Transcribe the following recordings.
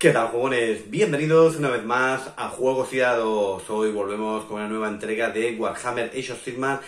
¿Qué tal, jugones? Bienvenidos una vez más a Juegos y Hoy volvemos con una nueva entrega de Warhammer Age of Sigmar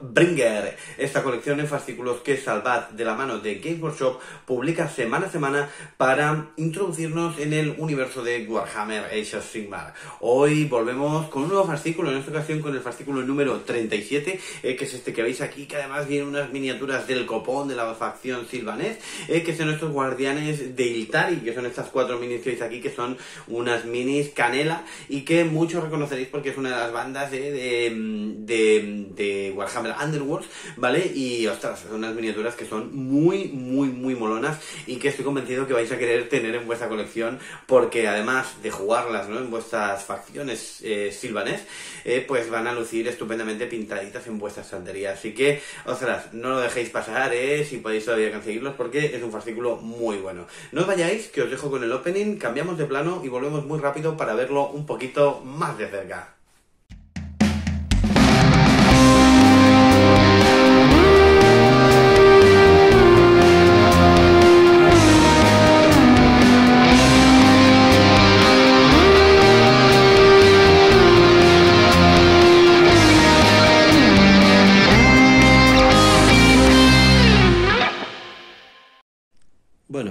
Bringer. Esta colección en fascículos que Salvat, de la mano de Games Workshop, publica semana a semana para introducirnos en el universo de Warhammer Age of Sigmar. Hoy volvemos con un nuevo fascículo, en esta ocasión con el fascículo número 37, eh, que es este que veis aquí, que además viene unas miniaturas del copón de la facción silvanés, eh, que son estos guardianes de Iltari, que son estas cuatro minis que veis aquí, que son unas minis canela y que muchos reconoceréis porque es una de las bandas de, de, de, de Warhammer Underworld, ¿vale? Y ostras, son unas miniaturas que son muy, muy, muy molonas y que estoy convencido que vais a querer tener en vuestra colección porque además de jugarlas, ¿no? En vuestras facciones eh, silvanes eh, pues van a lucir estupendamente pintaditas en vuestras santerías, Así que, ostras, no lo dejéis pasar, ¿eh? Si podéis todavía conseguirlos porque es un fascículo muy bueno. No os vayáis, que os dejo con el Open cambiamos de plano y volvemos muy rápido para verlo un poquito más de cerca.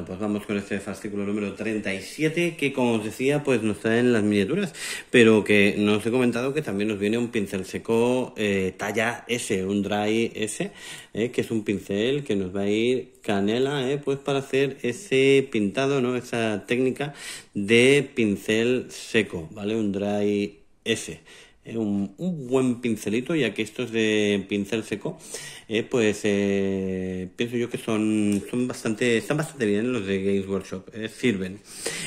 pues vamos con este fascículo número 37 que como os decía pues no está en las miniaturas, pero que nos he comentado que también nos viene un pincel seco eh, talla S, un dry S, eh, que es un pincel que nos va a ir canela eh, pues para hacer ese pintado, ¿no? esa técnica de pincel seco, ¿vale? Un dry S un, buen pincelito, ya que estos de pincel seco, eh, pues eh, pienso yo que son, son bastante, están bastante bien los de Games Workshop, eh, sirven.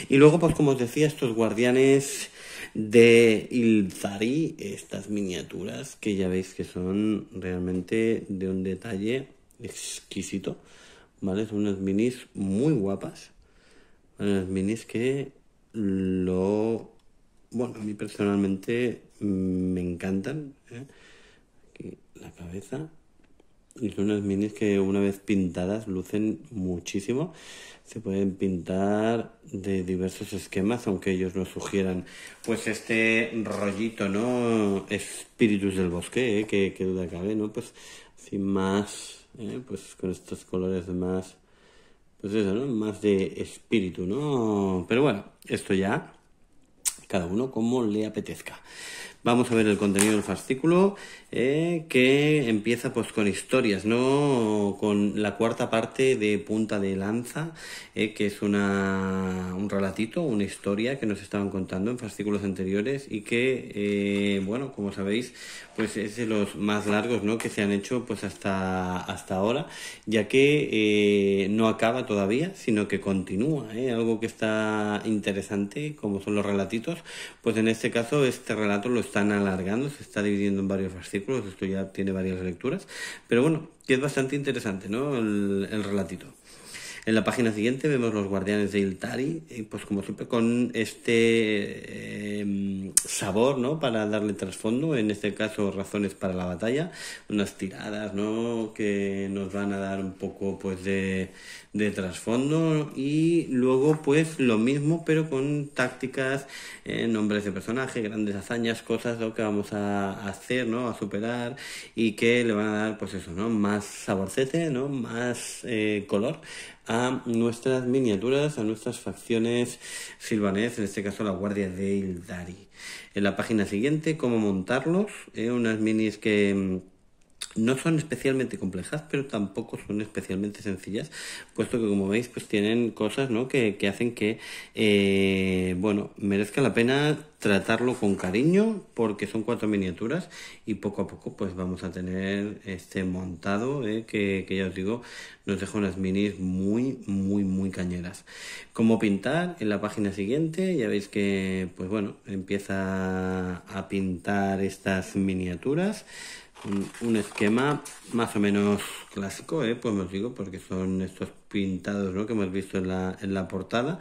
Y luego, pues como os decía, estos guardianes de Ilzari, estas miniaturas que ya veis que son realmente de un detalle exquisito, ¿vale? Son unas minis muy guapas, unas minis que lo bueno, a mí personalmente mm, me encantan. Aquí ¿eh? la cabeza. Y son unas minis que una vez pintadas lucen muchísimo. Se pueden pintar de diversos esquemas, aunque ellos no sugieran. Pues este rollito, ¿no? Espíritus del bosque, ¿eh? que, duda cabe, ¿no? Pues sin más, ¿eh? pues con estos colores más, pues eso, ¿no? Más de espíritu, ¿no? Pero bueno, esto ya cada uno como le apetezca. Vamos a ver el contenido del fascículo eh, que empieza pues con historias, ¿no? Con la cuarta parte de Punta de Lanza, eh, que es una, un relatito, una historia que nos estaban contando en fascículos anteriores y que, eh, bueno, como sabéis, pues es de los más largos, ¿no? Que se han hecho pues hasta, hasta ahora, ya que no acaba todavía, sino que continúa, Algo que está interesante, como son los relatitos, pues en este caso este relato lo está están alargando, se está dividiendo en varios versículos, esto ya tiene varias lecturas, pero bueno, que es bastante interesante, ¿no? El, relatito. En la página siguiente vemos los guardianes de Iltari, pues como siempre con este eh, sabor, ¿no? Para darle trasfondo, en este caso razones para la batalla, unas tiradas, ¿no? Que nos van a dar un poco, pues, de, trasfondo y luego, pues, lo mismo, pero con tácticas, eh, nombres de personaje, grandes hazañas, cosas, lo que vamos a hacer, ¿no? A superar y que le van a dar, pues, eso, ¿no? Más saborcete, ¿no? Más eh, color a nuestras miniaturas, a nuestras facciones silvanes, en este caso la Guardia de Ildari en la página siguiente cómo montarlos, eh, unas minis que mm, no son especialmente complejas, pero tampoco son especialmente sencillas, puesto que como veis, pues tienen cosas ¿no? que, hacen que eh, bueno, merezca la pena tratarlo con cariño, porque son cuatro miniaturas y poco a poco pues vamos a tener este montado ¿eh? que, ya os digo, nos deja unas minis muy, muy, muy cañeras. Cómo pintar en la página siguiente, ya veis que pues bueno, empieza a pintar estas miniaturas un, esquema más o menos clásico, ¿eh? pues os digo, porque son estos pintados ¿no? que hemos visto en la, portada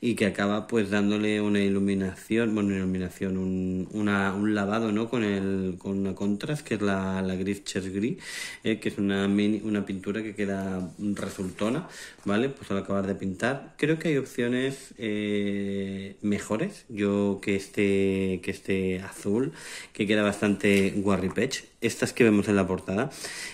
y que acaba pues dándole una iluminación, bueno, iluminación, un, un lavado ¿no? con, el, con una contrast que es la, la gris Gris, eh, que es una, mini, una pintura que queda resultona, ¿vale? Pues al acabar de pintar. Creo que hay opciones eh, mejores, yo que este, que este azul, que queda bastante warripech Estas que vemos en la portada,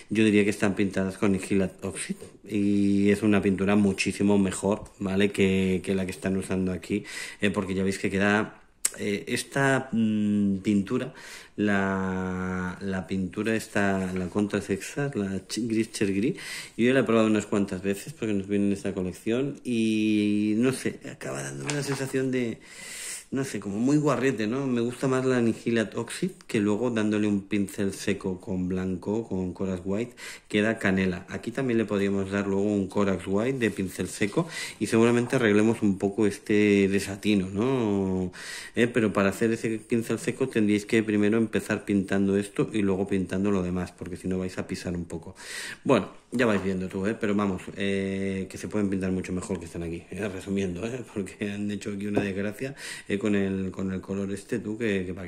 yo diría que están pintadas con Nihilat Oxid, y es una pintura muchísimo mejor, ¿vale? Que, que la que están usando aquí, eh, porque ya veis que queda... Eh, esta mm, pintura, la, la pintura esta, la contra sexar la gris cher yo ya la he probado unas cuantas veces porque nos viene en esta colección y no sé, acaba dándome la sensación de no sé, como muy guarrete, ¿no? Me gusta más la Nihilat Oxid que luego dándole un pincel seco con blanco, con Corax White, queda canela. Aquí también le podríamos dar luego un Corax White de pincel seco y seguramente arreglemos un poco este desatino, ¿no? Eh, pero para hacer ese pincel seco tendríais que primero empezar pintando esto y luego pintando lo demás, porque si no vais a pisar un poco. Bueno. Ya vais viendo tú, ¿eh? pero vamos, eh, que se pueden pintar mucho mejor que están aquí, ¿eh? resumiendo, ¿eh? porque han hecho aquí una desgracia con, el, con el color este, tú, que, que para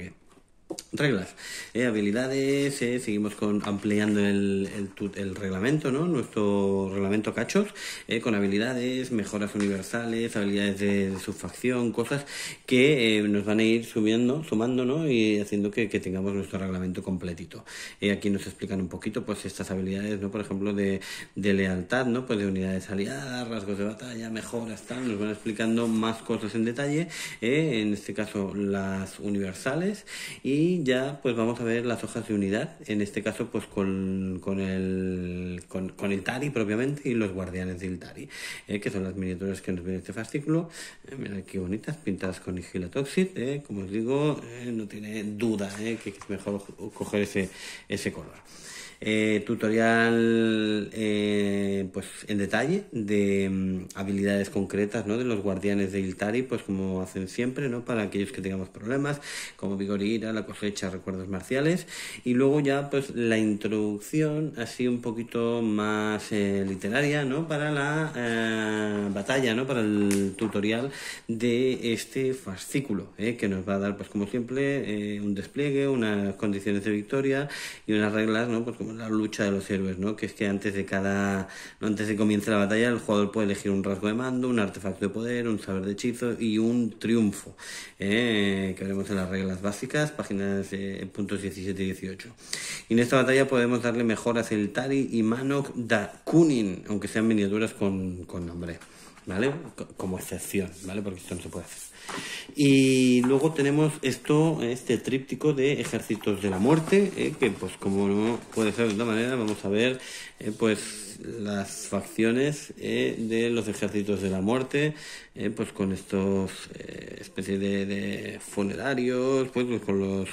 reglas, eh, habilidades, ¿eh? seguimos con ampliando el, el, reglamento, ¿no? nuestro reglamento cachos, ¿eh? con habilidades, mejoras universales, habilidades de, subfacción, cosas que eh, nos van a ir subiendo, sumando ¿no? y haciendo que, tengamos nuestro reglamento completito. aquí nos explican un poquito pues estas habilidades, ¿no? por ejemplo, de, de lealtad, ¿no? pues de unidades aliadas, rasgos de batalla, mejoras, tal, nos van explicando más cosas en detalle, en este caso las universales y ya pues vamos a ver las hojas de unidad, en este caso pues con, con el, con, con, el Tari propiamente y los guardianes de Tari, eh, que son las miniaturas que nos viene este fascículo, eh, mira que qué bonitas, pintadas con Toxic, eh, como os digo, no tiene duda que es mejor coger ese, ese color. tutorial pues en detalle de mm, habilidades concretas ¿no? de los guardianes de Iltari, pues como hacen siempre, ¿no? para aquellos que tengamos problemas, como Vigorira, la cosa hecha recuerdos marciales. Y luego ya pues la introducción así un poquito más eh, literaria, ¿no? Para la eh, batalla, ¿no? Para el tutorial de este fascículo, ¿eh? que nos va a dar pues como siempre un despliegue, unas condiciones de victoria y unas reglas, ¿no? Pues como la lucha de los héroes, ¿no? Que es que antes de cada, antes de comienza comience la batalla, el jugador puede elegir un rasgo de mando, un artefacto de poder, un saber de hechizo y un triunfo, que veremos en las reglas básicas, páginas puntos 17 y 18. Y en esta batalla podemos darle mejoras el Tari y Manok da Kunin, aunque sean miniaturas con, con nombre. ¿vale? Como excepción, ¿vale? Porque esto no se puede hacer. Y luego tenemos esto, este tríptico de ejércitos de la muerte, ¿eh? que pues como no puede ser de otra manera, vamos a ver ¿eh? pues las facciones ¿eh? de los ejércitos de la muerte, pues con estos especies de, funerarios, pues, pues con los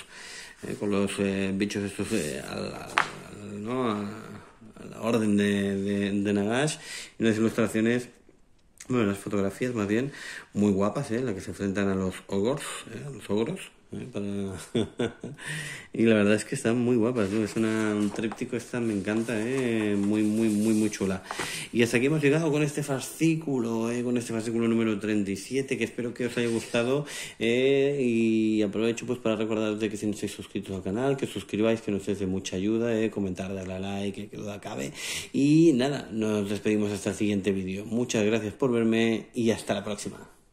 con los bichos estos a la, ¿no? la orden de, Nagash, y unas ilustraciones bueno, las fotografías más bien muy guapas, ¿eh? en las que se enfrentan a los ¿eh? a los ogros, y la verdad es que están muy guapas, es una, un tríptico, esta me encanta, ¿eh? muy, muy, muy, muy chula. Y hasta aquí hemos llegado con este fascículo, ¿eh? con este fascículo número 37, que espero que os haya gustado. ¿eh? y aprovecho pues para recordaros de que si no estáis suscritos al canal, que os suscribáis, que nos es de mucha ayuda, ¿eh? comentar, darle a like, que duda acabe Y nada, nos despedimos hasta el siguiente vídeo. Muchas gracias por verme y hasta la próxima.